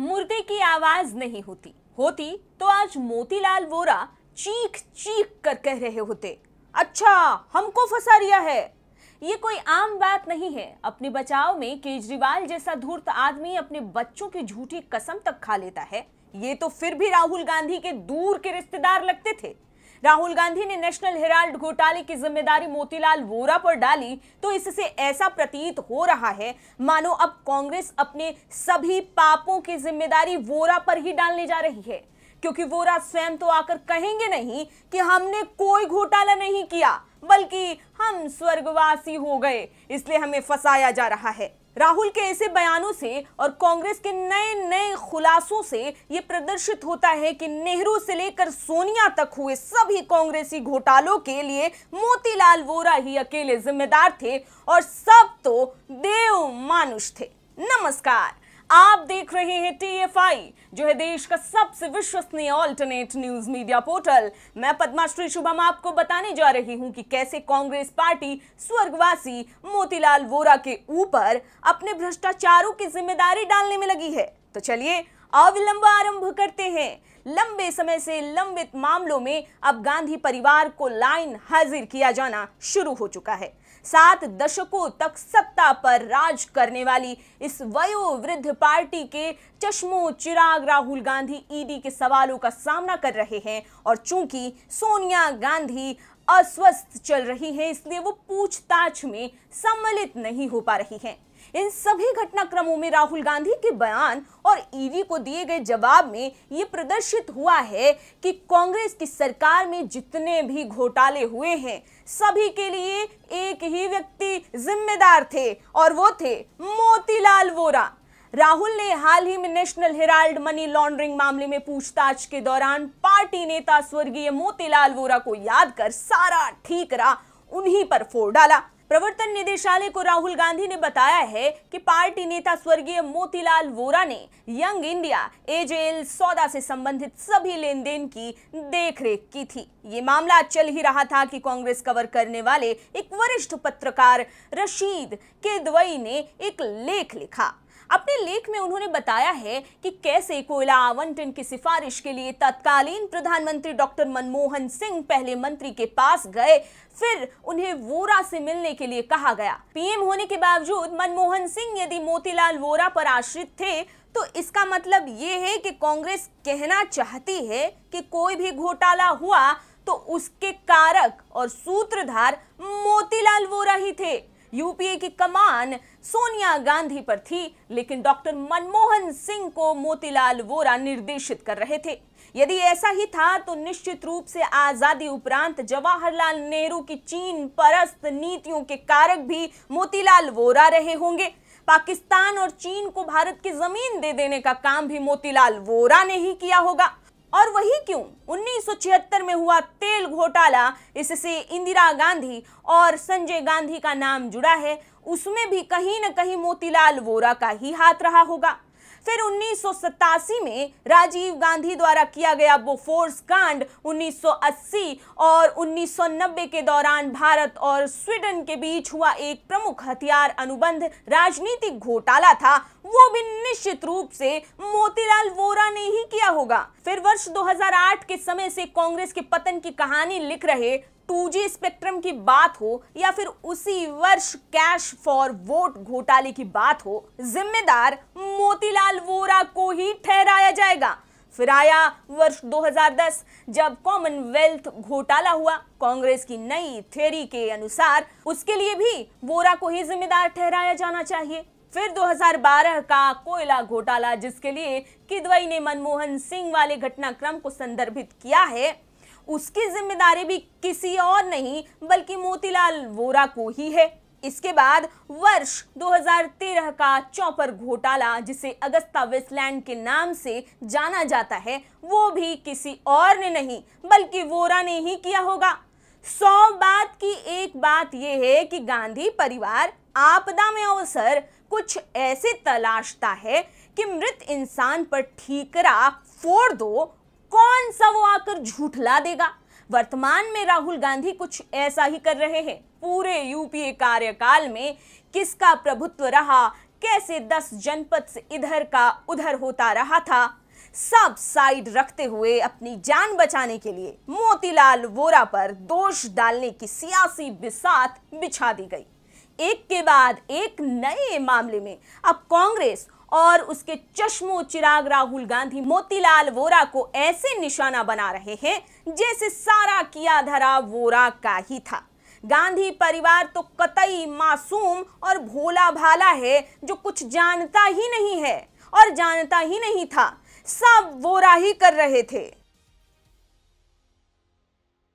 मुर्दे की आवाज नहीं होती होती तो आज मोतीलाल वोरा चीख चीख कर कह रहे होते अच्छा हमको फंसा रिया है ये कोई आम बात नहीं है अपने बचाव में केजरीवाल जैसा धूर्त आदमी अपने बच्चों की झूठी कसम तक खा लेता है ये तो फिर भी राहुल गांधी के दूर के रिश्तेदार लगते थे राहुल गांधी ने नेशनल हेराल्ड घोटाले की जिम्मेदारी मोतीलाल वोरा पर डाली तो इससे ऐसा प्रतीत हो रहा है मानो अब कांग्रेस अपने सभी पापों की जिम्मेदारी वोरा पर ही डालने जा रही है क्योंकि वोरा स्वयं तो आकर कहेंगे नहीं कि हमने कोई घोटाला नहीं किया बल्कि हम स्वर्गवासी हो गए इसलिए हमें फंसाया जा रहा है राहुल के ऐसे बयानों से और कांग्रेस के नए नए खुलासों से ये प्रदर्शित होता है कि नेहरू से लेकर सोनिया तक हुए सभी कांग्रेसी घोटालों के लिए मोतीलाल वोरा ही अकेले जिम्मेदार थे और सब तो देव मानुष थे नमस्कार आप देख रहे हैं टीएफआई जो है देश का सबसे विश्वसनीय ऑल्टरनेट न्यूज मीडिया पोर्टल मैं पद्माश्री शुभम आपको बताने जा रही हूं कि कैसे कांग्रेस पार्टी स्वर्गवासी मोतीलाल वोरा के ऊपर अपने भ्रष्टाचारों की जिम्मेदारी डालने में लगी है तो चलिए अविलंब आरंभ करते हैं लंबे समय से लंबित मामलों में अब गांधी परिवार को लाइन हाजिर किया जाना शुरू हो चुका है सात दशकों तक सत्ता पर राज करने वाली इस वयोवृद्ध पार्टी के चश्मो चिराग राहुल गांधी ईडी के सवालों का सामना कर रहे हैं और चूंकि सोनिया गांधी अस्वस्थ चल रही है इसलिए वो पूछताछ में सम्मिलित नहीं हो पा रही हैं इन सभी घटनाक्रमों में राहुल गांधी के बयान और ईडी को दिए गए जवाब में ये प्रदर्शित हुआ है कि कांग्रेस की सरकार में जितने भी घोटाले हुए हैं सभी के लिए एक ही व्यक्ति जिम्मेदार थे और वो थे मोतीलाल वोरा राहुल ने हाल ही में नेशनल हेराल्ड मनी लॉन्ड्रिंग मामले में पूछताछ के दौरान पार्टी नेता स्वर्गीय मोतीलाल वोरा को याद कर सारा ठीकरा उन्हीं पर फोड़ डाला प्रवर्तन निदेशालय को राहुल गांधी ने बताया है कि पार्टी नेता स्वर्गीय मोतीलाल वोरा ने यंग इंडिया एजेएल सौदा से संबंधित सभी लेन देन की देखरेख की थी ये मामला चल ही रहा था कि कांग्रेस कवर करने वाले एक वरिष्ठ पत्रकार रशीद केदवई ने एक लेख लिखा अपने लेख में उन्होंने बताया है कि कैसे कोयला आवंटन की सिफारिश के लिए तत्कालीन प्रधानमंत्री डॉक्टर मनमोहन सिंह पहले मंत्री के पास गए फिर उन्हें वोरा से मिलने के लिए कहा गया पीएम होने के बावजूद मनमोहन सिंह यदि मोतीलाल वोरा पर आश्रित थे तो इसका मतलब ये है कि कांग्रेस कहना चाहती है कि कोई भी घोटाला हुआ तो उसके कारक और सूत्रधार मोतीलाल वोरा ही थे यूपीए की कमान सोनिया गांधी पर थी लेकिन डॉक्टर मनमोहन सिंह को मोतीलाल वोरा निर्देशित कर रहे थे यदि ऐसा ही था तो निश्चित रूप से आजादी उपरांत जवाहरलाल नेहरू की चीन परस्त नीतियों के कारक भी मोतीलाल वोरा रहे होंगे पाकिस्तान और चीन को भारत की जमीन दे देने का काम भी मोतीलाल वोरा ने ही किया होगा और वही क्यों उन्नीस में हुआ तेल घोटाला इससे इंदिरा गांधी और संजय गांधी का नाम जुड़ा है उसमें भी कहीं न कहीं मोतीलाल वोरा का ही हाथ रहा होगा फिर उन्नीस में राजीव गांधी द्वारा किया गया बोफोर्स कांड 1980 और 1990 के दौरान भारत और स्वीडन के बीच हुआ एक प्रमुख हथियार अनुबंध राजनीतिक घोटाला था वो भी निश्चित रूप से मोतीलाल वोरा ने ही किया होगा फिर वर्ष 2008 के समय से कांग्रेस के पतन की कहानी लिख रहे जी स्पेक्ट्रम की बात हो या फिर उसी वर्ष कैश फॉर वोट घोटाले की बात हो जिम्मेदार मोतीलाल वोरा को ही ठहराया जाएगा फिर आया वर्ष 2010 जब कॉमनवेल्थ घोटाला हुआ कांग्रेस की नई थ्योरी के अनुसार उसके लिए भी वोरा को ही जिम्मेदार ठहराया जाना चाहिए फिर 2012 का कोयला घोटाला जिसके लिए किदवई ने मनमोहन सिंह वाले घटनाक्रम को संदर्भित किया है उसकी जिम्मेदारी भी किसी और नहीं बल्कि मोतीलाल वोरा को ही है इसके बाद वर्ष 2013 का चौपर घोटाला जिसे अगस्ता वेस्टलैंड के नाम से जाना जाता है वो भी किसी और ने नहीं बल्कि वोरा ने ही किया होगा सौ बात की एक बात यह है कि गांधी परिवार आपदा में अवसर कुछ ऐसे तलाशता है कि मृत इंसान पर ठीकरा फोड़ दो कौन सा वो आकर झूठला देगा वर्तमान में राहुल गांधी कुछ ऐसा ही कर रहे हैं पूरे यूपीए कार्यकाल में किसका प्रभुत्व रहा कैसे दस जनपद से इधर का उधर होता रहा था सब साइड रखते हुए अपनी जान बचाने के लिए मोतीलाल वोरा पर दोष डालने की सियासी बिसात बिछा दी गई एक के बाद एक नए मामले में अब कांग्रेस और उसके चश्मो चिराग राहुल गांधी मोतीलाल वोरा को ऐसे निशाना बना रहे हैं जैसे सारा किया धरा वोरा का ही था गांधी परिवार तो कतई मासूम और भोला भाला है जो कुछ जानता ही नहीं है और जानता ही नहीं था सब वोरा ही कर रहे थे